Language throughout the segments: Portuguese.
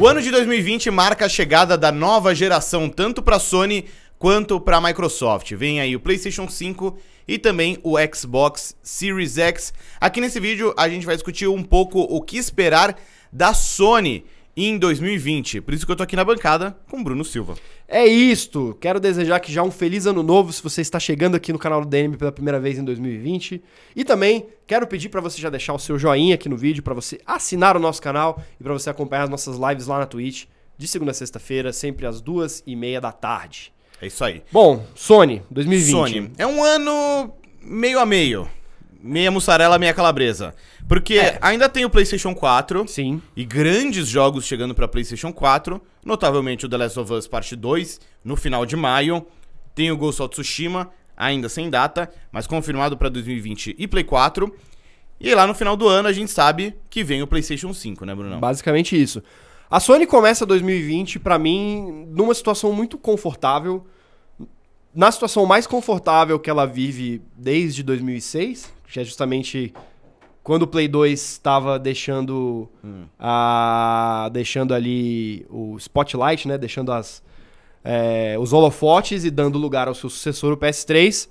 O ano de 2020 marca a chegada da nova geração tanto para a Sony quanto para a Microsoft. Vem aí o PlayStation 5 e também o Xbox Series X. Aqui nesse vídeo a gente vai discutir um pouco o que esperar da Sony em 2020. Por isso que eu tô aqui na bancada com Bruno Silva. É isto! Quero desejar que já um feliz ano novo se você está chegando aqui no canal do DM pela primeira vez em 2020. E também quero pedir para você já deixar o seu joinha aqui no vídeo, para você assinar o nosso canal e para você acompanhar as nossas lives lá na Twitch de segunda a sexta-feira, sempre às duas e meia da tarde. É isso aí. Bom, Sony, 2020. Sony, é um ano meio a meio. Meia mussarela, meia calabresa. Porque é. ainda tem o PlayStation 4. Sim. E grandes jogos chegando para PlayStation 4. Notavelmente o The Last of Us Parte 2, no final de maio. Tem o Ghost of Tsushima, ainda sem data, mas confirmado para 2020 e Play 4. E lá no final do ano a gente sabe que vem o PlayStation 5, né, Bruno? Basicamente isso. A Sony começa 2020 para mim numa situação muito confortável, na situação mais confortável que ela vive desde 2006, que é justamente quando o Play 2 estava deixando hum. a deixando ali o spotlight, né, deixando as é, os holofotes e dando lugar ao seu sucessor o PS3.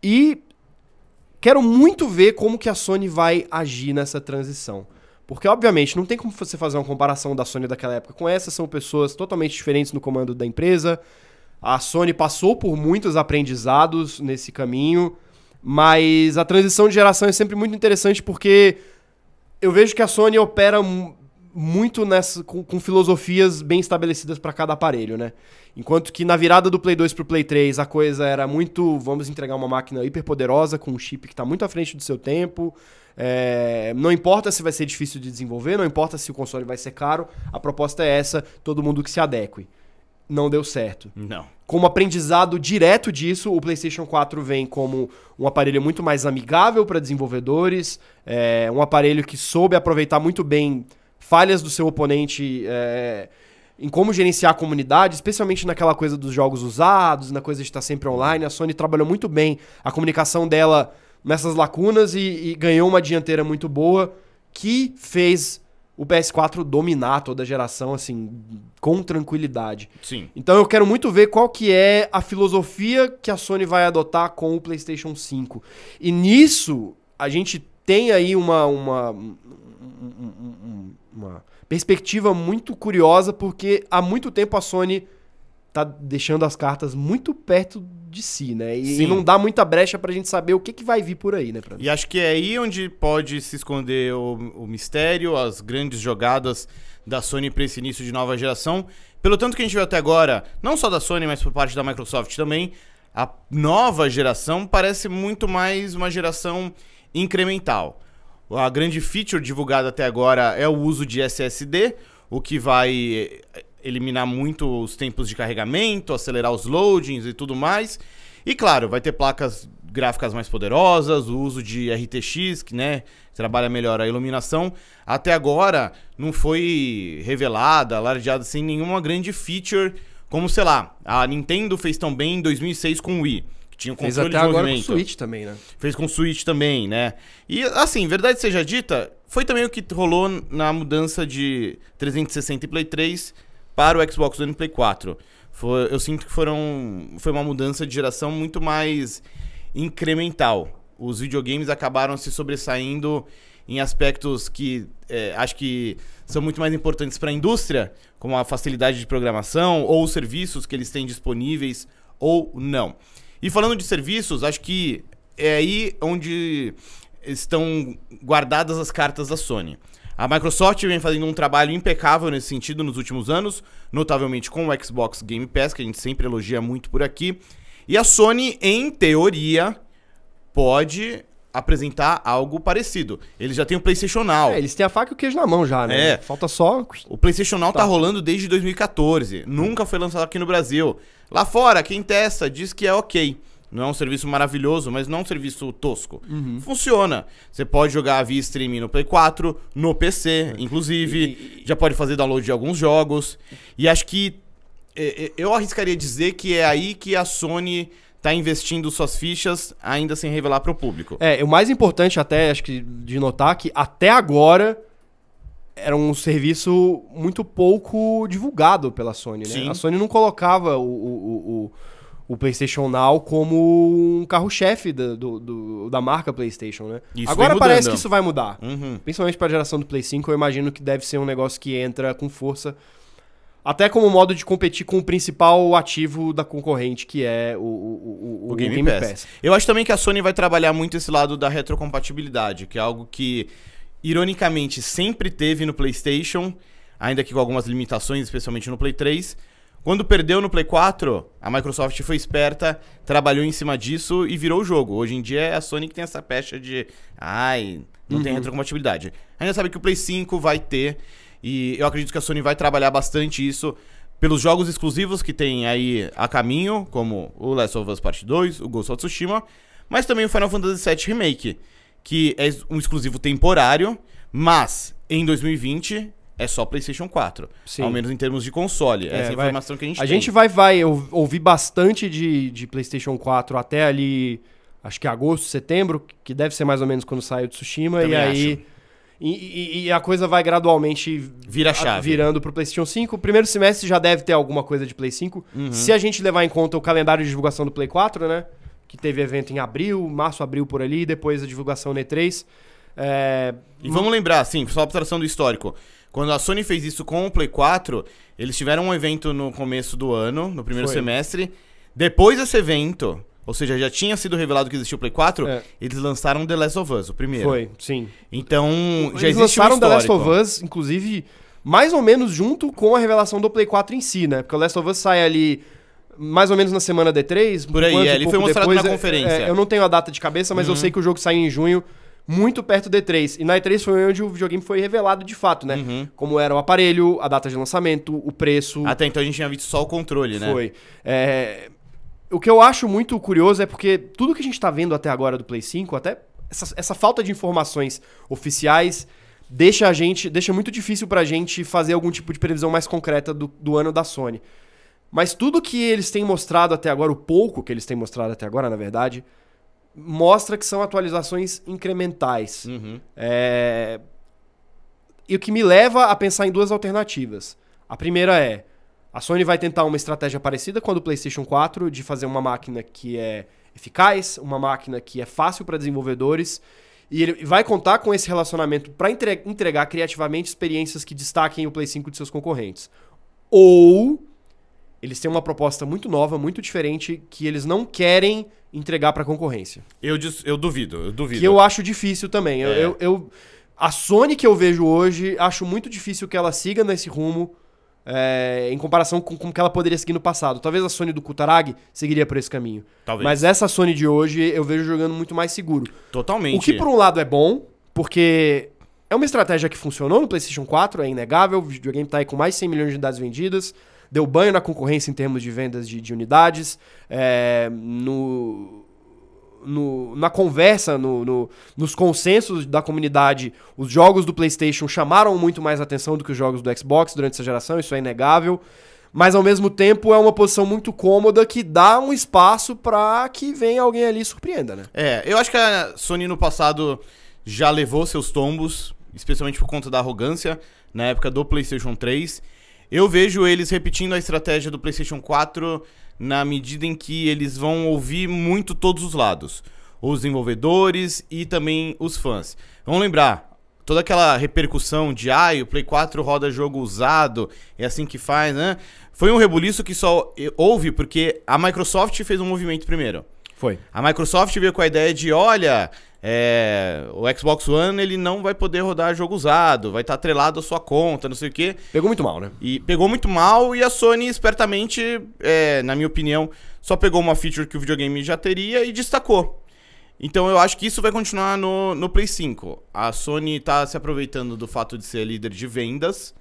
E quero muito ver como que a Sony vai agir nessa transição. Porque obviamente não tem como você fazer uma comparação da Sony daquela época com essa, são pessoas totalmente diferentes no comando da empresa. A Sony passou por muitos aprendizados nesse caminho. Mas a transição de geração é sempre muito interessante porque eu vejo que a Sony opera muito nessa, com, com filosofias bem estabelecidas para cada aparelho, né? Enquanto que na virada do Play 2 pro Play 3 a coisa era muito, vamos entregar uma máquina hiperpoderosa com um chip que está muito à frente do seu tempo. É, não importa se vai ser difícil de desenvolver, não importa se o console vai ser caro, a proposta é essa, todo mundo que se adeque não deu certo. Não. Como aprendizado direto disso, o PlayStation 4 vem como um aparelho muito mais amigável para desenvolvedores, é, um aparelho que soube aproveitar muito bem falhas do seu oponente é, em como gerenciar a comunidade, especialmente naquela coisa dos jogos usados, na coisa de estar sempre online. A Sony trabalhou muito bem a comunicação dela nessas lacunas e, e ganhou uma dianteira muito boa que fez o PS4 dominar toda a geração, assim, com tranquilidade. Sim. Então eu quero muito ver qual que é a filosofia que a Sony vai adotar com o PlayStation 5. E nisso, a gente tem aí uma, uma, uma perspectiva muito curiosa, porque há muito tempo a Sony tá deixando as cartas muito perto de si, né? E, e não dá muita brecha pra gente saber o que, que vai vir por aí, né? Pra e acho que é aí onde pode se esconder o, o mistério, as grandes jogadas da Sony para esse início de nova geração. Pelo tanto que a gente viu até agora, não só da Sony, mas por parte da Microsoft também, a nova geração parece muito mais uma geração incremental. A grande feature divulgada até agora é o uso de SSD, o que vai eliminar muito os tempos de carregamento, acelerar os loadings e tudo mais. E claro, vai ter placas gráficas mais poderosas, o uso de RTX, que né, trabalha melhor a iluminação. Até agora não foi revelada, alardeada sem nenhuma grande feature, como sei lá, a Nintendo fez tão bem em 2006 com o Wii. Que tinha um Fez até agora com o Switch também, né? Fez com o Switch também, né? E assim, verdade seja dita, foi também o que rolou na mudança de 360 e Play 3 para o Xbox One e Play 4. eu sinto que foram foi uma mudança de geração muito mais incremental. Os videogames acabaram se sobressaindo em aspectos que é, acho que são muito mais importantes para a indústria, como a facilidade de programação ou os serviços que eles têm disponíveis ou não. E falando de serviços, acho que é aí onde estão guardadas as cartas da Sony. A Microsoft vem fazendo um trabalho impecável nesse sentido nos últimos anos, notavelmente com o Xbox Game Pass, que a gente sempre elogia muito por aqui. E a Sony, em teoria, pode apresentar algo parecido. Eles já têm o PlayStation Now. É, eles têm a faca e o queijo na mão já, né? É. Falta só. O PlayStation Now tá. tá rolando desde 2014. Nunca foi lançado aqui no Brasil. Lá fora, quem testa diz que é ok. Não é um serviço maravilhoso, mas não é um serviço tosco. Uhum. Funciona. Você pode jogar via streaming no Play 4, no PC, inclusive. E, Já pode fazer download de alguns jogos. E acho que. É, é, eu arriscaria dizer que é aí que a Sony tá investindo suas fichas ainda sem revelar para o público. É, o mais importante até, acho que de notar que até agora era um serviço muito pouco divulgado pela Sony, né? Sim. A Sony não colocava o, o, o o PlayStation Now como um carro-chefe da, do, do, da marca PlayStation, né? Isso Agora parece que isso vai mudar. Uhum. Principalmente para a geração do Play 5, eu imagino que deve ser um negócio que entra com força. Até como modo de competir com o principal ativo da concorrente, que é o, o, o, o Game, Game Pass. Pass. Eu acho também que a Sony vai trabalhar muito esse lado da retrocompatibilidade, que é algo que, ironicamente, sempre teve no PlayStation, ainda que com algumas limitações, especialmente no Play 3 quando perdeu no Play 4, a Microsoft foi esperta, trabalhou em cima disso e virou o jogo. Hoje em dia é a Sony que tem essa pecha de. Ai, não uhum. tem retrocompatibilidade. Ainda sabe que o Play 5 vai ter. E eu acredito que a Sony vai trabalhar bastante isso pelos jogos exclusivos que tem aí a caminho, como o Last of Us Part 2, o Ghost of Tsushima, mas também o Final Fantasy VII Remake, que é um exclusivo temporário, mas em 2020 é só PlayStation 4. Sim. Ao menos em termos de console. É, essa é a informação vai... que a gente a tem. A gente vai, vai ouvir bastante de, de PlayStation 4 até ali, acho que agosto, setembro, que deve ser mais ou menos quando sai o Tsushima. Também e aí. Acho. E, e, e, a coisa vai gradualmente Vira chave. A, virando pro PlayStation 5. primeiro semestre já deve ter alguma coisa de Play 5. Uhum. Se a gente levar em conta o calendário de divulgação do Play 4, né? Que teve evento em abril, março, abril por ali, depois a divulgação no E3. É... E vamos lembrar, assim, só a abstração do histórico. Quando a Sony fez isso com o Play 4, eles tiveram um evento no começo do ano, no primeiro Foi. semestre. Depois desse evento, ou seja, já tinha sido revelado que existia o Play 4, é. eles lançaram The Last of Us, o primeiro. Foi, sim. Então, eles já existe lançaram um The Last of Us, inclusive, mais ou menos junto com a revelação do Play 4 em si, né? Porque o Last of Us sai ali mais ou menos na semana D3. Por aí, é, ele foi mostrado depois, na é, conferência. É, eu não tenho a data de cabeça, mas uhum. eu sei que o jogo sai em junho muito perto do E3. E na E3 foi onde o videogame foi revelado de fato, né? Uhum. Como era o aparelho, a data de lançamento, o preço. Até então a gente tinha visto só o controle, né? Foi. É... O que eu acho muito curioso é porque tudo que a gente tá vendo até agora do Play 5, até essa, essa falta de informações oficiais deixa a gente, deixa muito difícil pra gente fazer algum tipo de previsão mais concreta do, do ano da Sony. Mas tudo que eles têm mostrado até agora, o pouco que eles têm mostrado até agora, na verdade, mostra que são atualizações incrementais. Uhum. É... E o que me leva a pensar em duas alternativas. A primeira é: a Sony vai tentar uma estratégia parecida com a do PlayStation 4, de fazer uma máquina que é eficaz, uma máquina que é fácil para desenvolvedores. E ele vai contar com esse relacionamento para entregar criativamente experiências que destaquem o Play 5 de seus concorrentes. Ou eles têm uma proposta muito nova, muito diferente, que eles não querem entregar para concorrência. Eu, eu duvido, eu duvido. Que eu acho difícil também. É. Eu, eu, eu, a Sony que eu vejo hoje, acho muito difícil que ela siga nesse rumo. É, em comparação com como que ela poderia seguir no passado. Talvez a Sony do Kutaragi seguiria por esse caminho. Talvez. Mas essa Sony de hoje eu vejo jogando muito mais seguro. Totalmente. O que por um lado é bom, porque é uma estratégia que funcionou no PlayStation 4, é inegável. O videogame tá aí com mais 100 milhões de unidades vendidas deu banho na concorrência em termos de vendas de, de unidades, é, no, no, na conversa, no, no, nos consensos da comunidade, os jogos do PlayStation chamaram muito mais atenção do que os jogos do Xbox durante essa geração, isso é inegável. Mas ao mesmo tempo é uma posição muito cômoda que dá um espaço para que venha alguém ali e surpreenda, né? É, eu acho que a Sony no passado já levou seus tombos, especialmente por conta da arrogância na época do PlayStation 3. Eu vejo eles repetindo a estratégia do PlayStation 4 na medida em que eles vão ouvir muito todos os lados, os desenvolvedores e também os fãs. Vamos lembrar, toda aquela repercussão de ah, o Play 4 roda jogo usado, é assim que faz, né? Foi um rebuliço que só eh, houve porque a Microsoft fez um movimento primeiro. Foi. A Microsoft veio com a ideia de, olha, é, o Xbox One ele não vai poder rodar jogo usado, vai estar tá atrelado à sua conta, não sei o quê. Pegou muito mal, né? E pegou muito mal e a Sony espertamente, é, na minha opinião, só pegou uma feature que o videogame já teria e destacou. Então eu acho que isso vai continuar no, no Play 5. A Sony está se aproveitando do fato de ser líder de vendas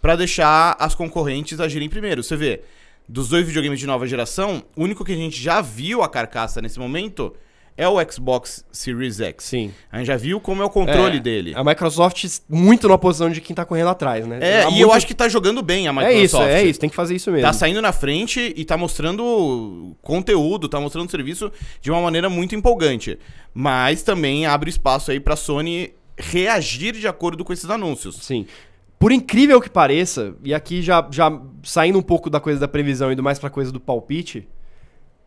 para deixar as concorrentes agirem primeiro. Você vê, dos dois videogames de nova geração, o único que a gente já viu a carcaça nesse momento é o Xbox Series X. Sim. A gente já viu como é o controle é, dele. A Microsoft muito na posição de quem tá correndo atrás, né? É, tá e eu acho que tá jogando bem a Microsoft. É isso, é isso, tem que fazer isso mesmo. Tá saindo na frente e tá mostrando conteúdo, tá mostrando serviço de uma maneira muito empolgante. Mas também abre espaço aí pra Sony reagir de acordo com esses anúncios. Sim. Por incrível que pareça, e aqui já, já saindo um pouco da coisa da previsão e do mais pra coisa do palpite,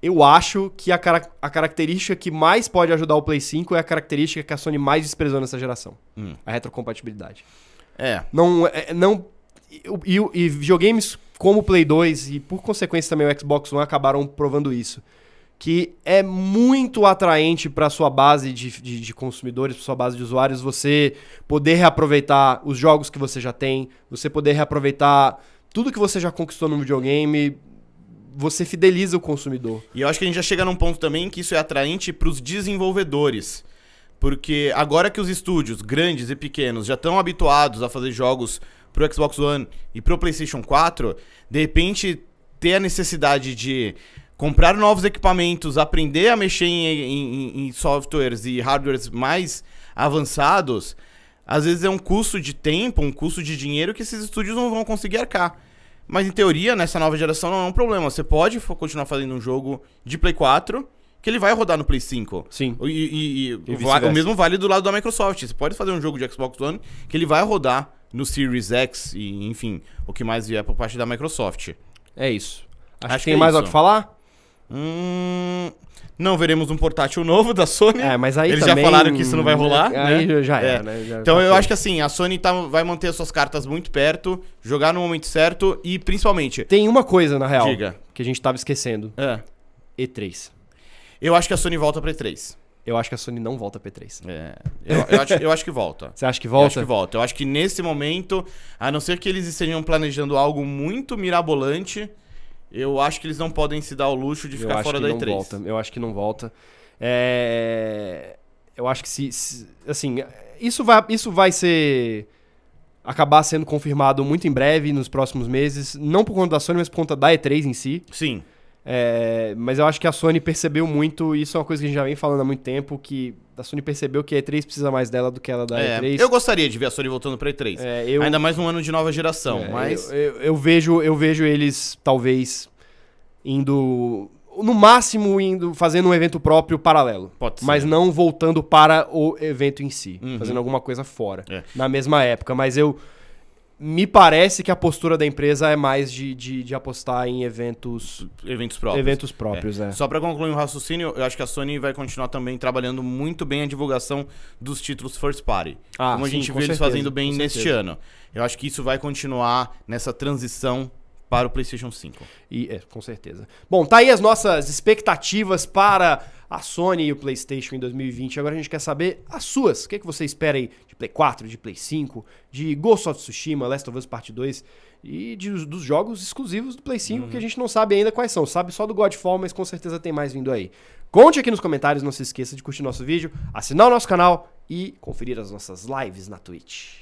eu acho que a, a característica que mais pode ajudar o Play 5 é a característica que a Sony mais desprezou nessa geração. Hum. A retrocompatibilidade. É. Não. É, não e, e, e, videogames como o Play 2 e por consequência também o Xbox One acabaram provando isso. Que é muito atraente para sua base de, de, de consumidores, para sua base de usuários, você poder reaproveitar os jogos que você já tem, você poder reaproveitar tudo que você já conquistou no videogame, você fideliza o consumidor. E eu acho que a gente já chega num ponto também que isso é atraente para os desenvolvedores. Porque agora que os estúdios grandes e pequenos já estão habituados a fazer jogos pro Xbox One e pro PlayStation 4, de repente ter a necessidade de comprar novos equipamentos, aprender a mexer em, em, em softwares e hardwares mais avançados, às vezes é um custo de tempo, um custo de dinheiro que esses estúdios não vão conseguir arcar. Mas em teoria, nessa nova geração não é um problema. Você pode continuar fazendo um jogo de Play 4 que ele vai rodar no Play 5. Sim. E, e, e, e o mesmo vale do lado da Microsoft. Você pode fazer um jogo de Xbox One que ele vai rodar no Series X e, enfim, o que mais vier por parte da Microsoft. É isso. Acho, Acho que tem que é mais isso. o que falar? Hum, não veremos um portátil novo da Sony. É, mas aí Eles também, já falaram que isso não vai rolar. Aí né? já é. Né? Já então já eu acho que assim, a Sony tá, vai manter as suas cartas muito perto, jogar no momento certo e principalmente. Tem uma coisa, na real, Diga. que a gente tava esquecendo: é. E3. Eu acho que a Sony volta pra E3. Eu acho que a Sony não volta P3. É. Eu, eu, acho, eu acho que volta. Você acha que volta? Eu acho que volta. Eu acho que nesse momento, a não ser que eles estejam planejando algo muito mirabolante, eu acho que eles não podem se dar o luxo de ficar fora da E3. Volta. Eu acho que não volta. É... Eu acho que se, se, Assim, isso vai, isso vai ser. acabar sendo confirmado muito em breve, nos próximos meses. Não por conta da Sony, mas por conta da E3 em si. Sim. É, mas eu acho que a Sony percebeu muito, e isso é uma coisa que a gente já vem falando há muito tempo, que a Sony percebeu que a E3 precisa mais dela do que ela da é, E3. Eu gostaria de ver a Sony voltando a E3. É, eu, Ainda mais um ano de nova geração, é, mas... Eu, eu, eu, vejo, eu vejo eles, talvez, indo... No máximo, indo fazendo um evento próprio paralelo. Pode ser. Mas não voltando para o evento em si. Uhum. Fazendo alguma coisa fora. É. Na mesma época. Mas eu me parece que a postura da empresa é mais de, de, de apostar em eventos... Eventos próprios. Eventos é. próprios, é. é. Só para concluir o um raciocínio, eu acho que a Sony vai continuar também trabalhando muito bem a divulgação dos títulos first party. Ah, como sim, a gente viu certeza, eles fazendo bem neste ano. Eu acho que isso vai continuar nessa transição para o PlayStation 5. E é, com certeza. Bom, tá aí as nossas expectativas para a Sony e o PlayStation em 2020. Agora a gente quer saber as suas. O que, é que você espera aí de Play 4, de Play 5, de Ghost of Tsushima, Last of Us Part 2 e de, dos jogos exclusivos do Play 5 uhum. que a gente não sabe ainda quais são. Sabe só do Godfall, mas com certeza tem mais vindo aí. Conte aqui nos comentários, não se esqueça de curtir nosso vídeo, assinar o nosso canal e conferir as nossas lives na Twitch.